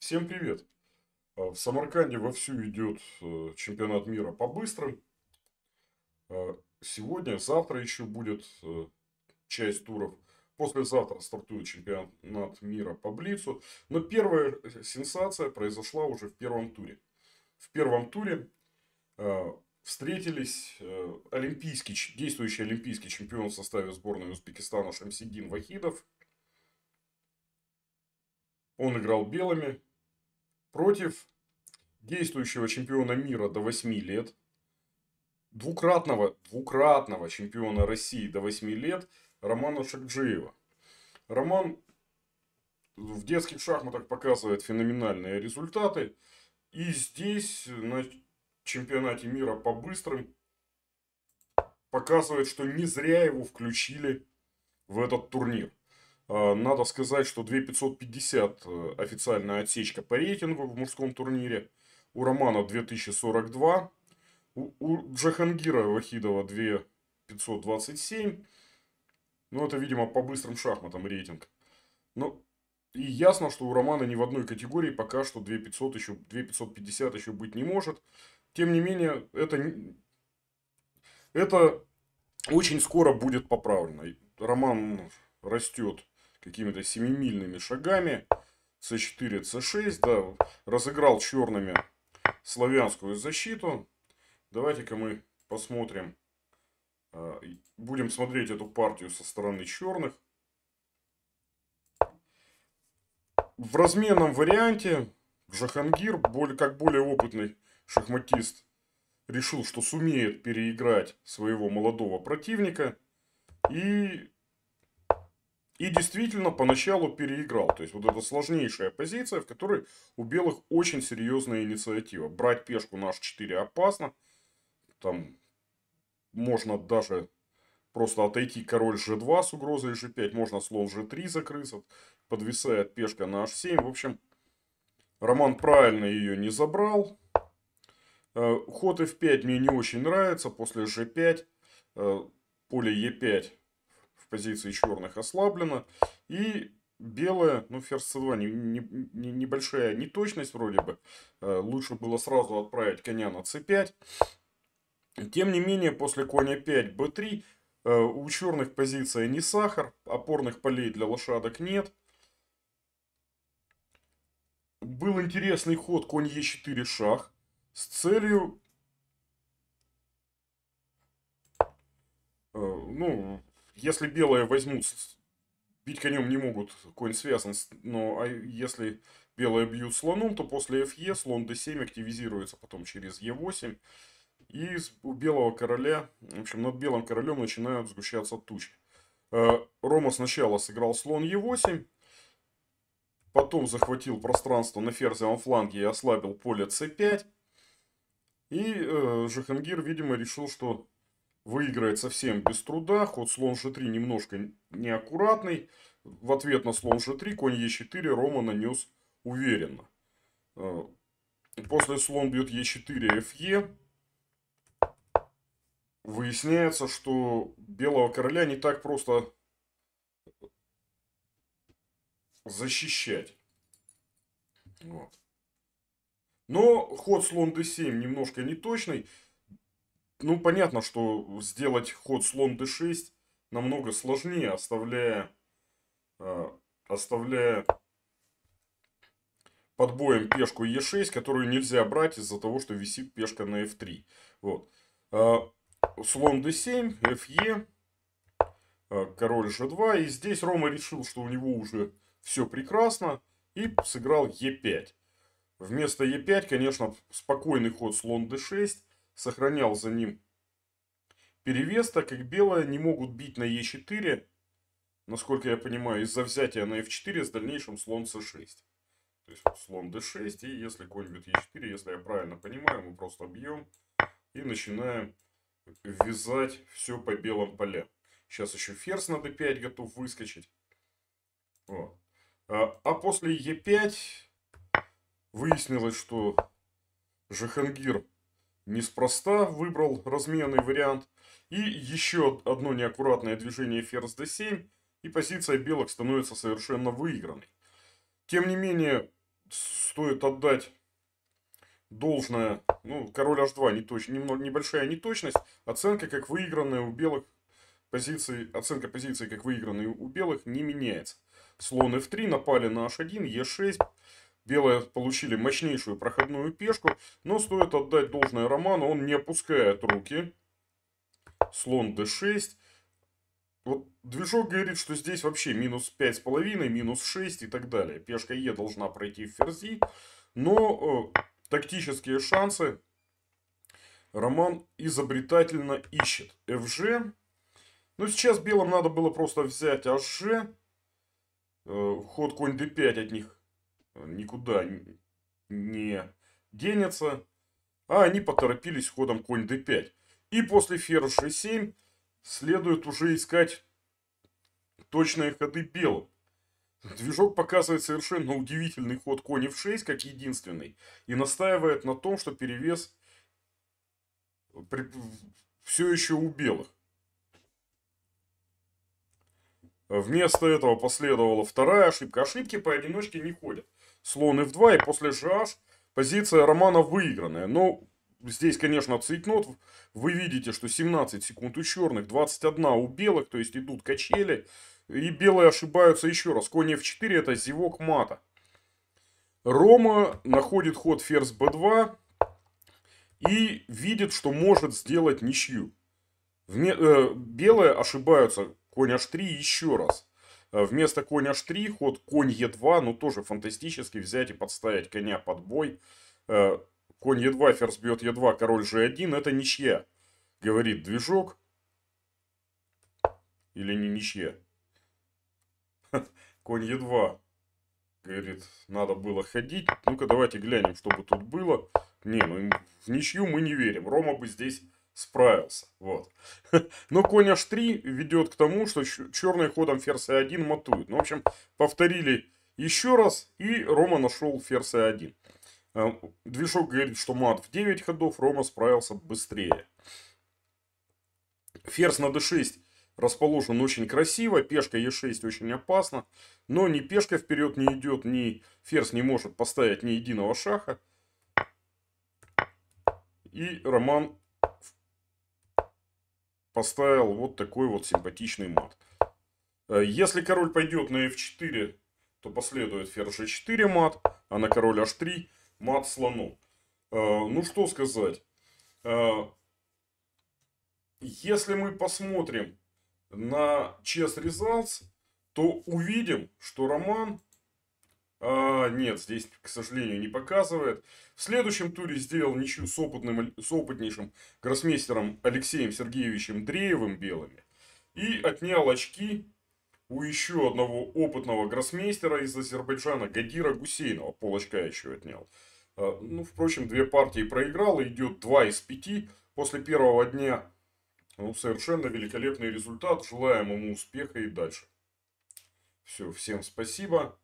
Всем привет! Э, в Самарканде вовсю идет э, чемпионат мира по быстрым. Э, сегодня, завтра еще будет часть туров. Послезавтра стартует чемпионат мира по Блицу. Но первая сенсация произошла уже в первом туре. В первом туре встретились олимпийский, действующий олимпийский чемпион в составе сборной Узбекистана Шамсидин Вахидов. Он играл белыми, против действующего чемпиона мира до 8 лет, двукратного, двукратного чемпиона России до 8 лет Романа Шакджиева. Роман в детских шахматах показывает феноменальные результаты. И здесь на чемпионате мира по быстрым показывает, что не зря его включили в этот турнир. А, надо сказать, что 2550 э, официальная отсечка по рейтингу в мужском турнире. У Романа 2042. У, у Джахангира Вахидова 2527. Ну, это, видимо, по быстрым шахматам рейтинг. Ну, и ясно, что у Романа ни в одной категории пока что 2500 еще, 2550 еще быть не может. Тем не менее, это, это очень скоро будет поправлено. Роман растет какими-то семимильными шагами. с 4 с 6 да, разыграл черными славянскую защиту. Давайте-ка мы посмотрим, а, будем смотреть эту партию со стороны черных. В разменном варианте Джахангир, как более опытный шахматист, решил, что сумеет переиграть своего молодого противника. И и действительно поначалу переиграл. То есть вот это сложнейшая позиция, в которой у белых очень серьезная инициатива. Брать пешку на h4 опасно. Там можно даже просто отойти король g2 с угрозой g5. Можно слон g3 закрыться. Подвисает пешка на h7. В общем, Роман правильно ее не забрал. Э, ход f5 мне не очень нравится. После g5 э, поле e5 позиции черных ослаблена. И белая, ну, ферзь c2, не, не, не, небольшая неточность вроде бы. Э, лучше было сразу отправить коня на c5. Тем не менее, после коня 5, b3, э, у черных позиция не сахар, опорных полей для лошадок нет. Был интересный ход конь e4 шах с целью э, ну, если белые возьмут, бить конем не могут, конь связан, но а если белые бьют слоном, то после фе слон d7 активизируется потом через е 8 И у белого короля, в общем, над белым королем начинают сгущаться тучи. Э, Рома сначала сыграл слон е 8 потом захватил пространство на ферзевом фланге и ослабил поле c5. И э, Жахангир, видимо, решил, что Выиграет совсем без труда. Ход слон g3 немножко неаккуратный. В ответ на слон g3, конь e4 Рома нанес уверенно. Э, после слон бьет e4, fe. Выясняется, что белого короля не так просто защищать. Вот. Но ход слон d7 немножко неточный ну, понятно, что сделать ход слон d6 намного сложнее, оставляя, э, оставляя под боем пешку e6, которую нельзя брать из-за того, что висит пешка на f3. Вот. Э, слон d7, fe, э, король g2. И здесь Рома решил, что у него уже все прекрасно и сыграл e5. Вместо e5, конечно, спокойный ход слон d6 сохранял за ним перевес, так как белые не могут бить на Е4, насколько я понимаю, из-за взятия на F4 с дальнейшим слон с 6 То есть слон D6, и если конь бьет е 4 если я правильно понимаю, мы просто бьем и начинаем вязать все по белым полям. Сейчас еще ферзь на d5 готов выскочить. Вот. А, а после е 5 выяснилось, что Жахангир неспроста выбрал разменный вариант. И еще одно неаккуратное движение ферзь d7, и позиция белок становится совершенно выигранной. Тем не менее, стоит отдать должное, ну, король h2, не точ, немного, небольшая неточность, оценка как выигранная у белых позиции, оценка позиции как выигранной у белых не меняется. Слон f3, напали на h1, e6, Белые получили мощнейшую проходную пешку, но стоит отдать должное Роману, он не опускает руки. Слон d6. Вот движок говорит, что здесь вообще минус 5,5, минус 6 и так далее. Пешка Е должна пройти в ферзи, но э, тактические шансы Роман изобретательно ищет. Fg. Но ну, сейчас белым надо было просто взять hg. Э, ход конь d5 от них Э, никуда не денется. А они поторопились ходом конь d5. И после ферзь 6-7 следует уже искать точные ходы белым. Движок показывает совершенно удивительный ход кони в 6, как единственный, и настаивает на том, что перевес при... все еще у белых. Вместо этого последовала вторая ошибка. Ошибки поодиночке не ходят. Слон f2 и после GH позиция Романа выигранная. Но ну, здесь, конечно, цейтнот. Вы видите, что 17 секунд у черных, 21 у белых, то есть идут качели. И белые ошибаются еще раз. Конь f4 это зевок мата. Рома находит ход ферзь b2 и видит, что может сделать ничью. Э, белые ошибаются Конь h3 еще раз. Э, вместо конь h3 ход конь e2, ну тоже фантастически взять и подставить коня под бой. Э, конь e2, ферзь бьет e2, король g1, это ничья, говорит движок. Или не ничья? Конь e2, говорит, надо было ходить. Ну-ка давайте глянем, что бы тут было. Не, ну в ничью мы не верим. Рома бы здесь справился. Вот. Но конь h3 ведет к тому, что черный ходом ферзь a1 а матует. Ну, в общем, повторили еще раз, и Рома нашел ферзь a1. А э, движок говорит, что мат в 9 ходов, Рома справился быстрее. Ферзь на d6 расположен очень красиво, пешка e6 очень опасна, но ни пешка вперед не идет, ни ферзь не может поставить ни единого шаха. И Роман поставил вот такой вот симпатичный мат. Э, если король пойдет на f4, то последует ферзь g4 мат, а на король h3 мат слону. Э, ну что сказать. Э, если мы посмотрим на chess results, то увидим, что Роман а, нет, здесь, к сожалению, не показывает. В следующем туре сделал ничью с, опытным, с опытнейшим гроссмейстером Алексеем Сергеевичем Дреевым белыми. И отнял очки у еще одного опытного гроссмейстера из Азербайджана Гадира Гусейнова. полочка еще отнял. А, ну, впрочем, две партии проиграл. Идет 2 из 5 после первого дня. Ну, совершенно великолепный результат. Желаем ему успеха и дальше. Все, всем спасибо.